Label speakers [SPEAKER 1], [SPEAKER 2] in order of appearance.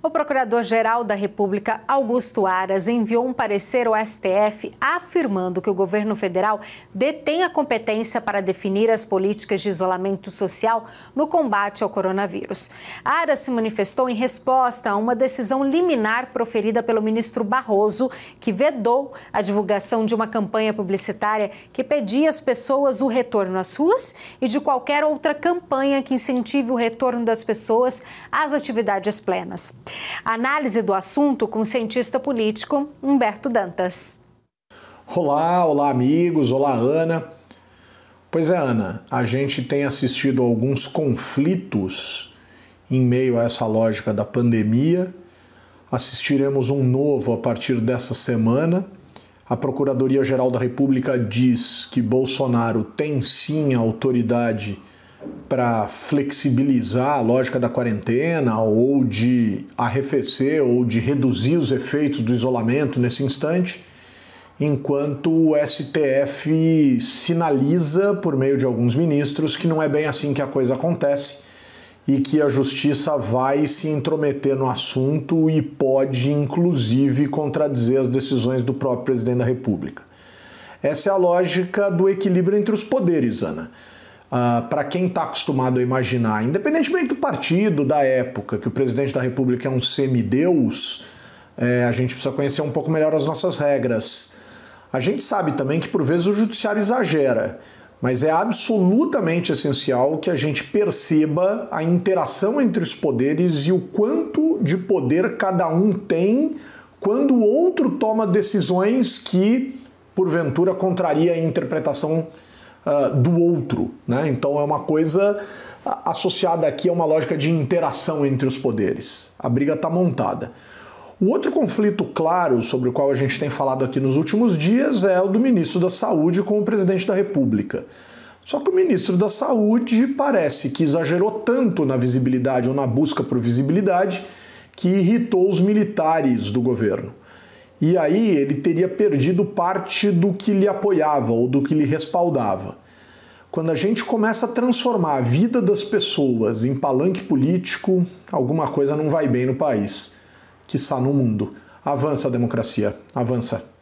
[SPEAKER 1] O Procurador-Geral da República, Augusto Aras, enviou um parecer ao STF afirmando que o governo federal detém a competência para definir as políticas de isolamento social no combate ao coronavírus. Aras se manifestou em resposta a uma decisão liminar proferida pelo ministro Barroso, que vedou a divulgação de uma campanha publicitária que pedia às pessoas o retorno às ruas e de qualquer outra campanha que incentive o retorno das pessoas às atividades plenas. Análise do assunto com o cientista político Humberto Dantas.
[SPEAKER 2] Olá, olá amigos, olá Ana. Pois é, Ana, a gente tem assistido a alguns conflitos em meio a essa lógica da pandemia. Assistiremos um novo a partir dessa semana. A Procuradoria-Geral da República diz que Bolsonaro tem sim a autoridade para flexibilizar a lógica da quarentena ou de arrefecer ou de reduzir os efeitos do isolamento nesse instante, enquanto o STF sinaliza, por meio de alguns ministros, que não é bem assim que a coisa acontece e que a justiça vai se intrometer no assunto e pode, inclusive, contradizer as decisões do próprio presidente da República. Essa é a lógica do equilíbrio entre os poderes, Ana. Ah, para quem está acostumado a imaginar, independentemente do partido, da época, que o presidente da República é um semideus, é, a gente precisa conhecer um pouco melhor as nossas regras. A gente sabe também que por vezes o judiciário exagera, mas é absolutamente essencial que a gente perceba a interação entre os poderes e o quanto de poder cada um tem quando o outro toma decisões que, porventura, contraria a interpretação ah, do outro. Né? Então é uma coisa associada aqui a uma lógica de interação entre os poderes. A briga está montada. O outro conflito claro sobre o qual a gente tem falado aqui nos últimos dias é o do ministro da Saúde com o presidente da República. Só que o ministro da Saúde parece que exagerou tanto na visibilidade ou na busca por visibilidade que irritou os militares do governo. E aí ele teria perdido parte do que lhe apoiava ou do que lhe respaldava. Quando a gente começa a transformar a vida das pessoas em palanque político, alguma coisa não vai bem no país, que está no mundo. Avança a democracia, avança.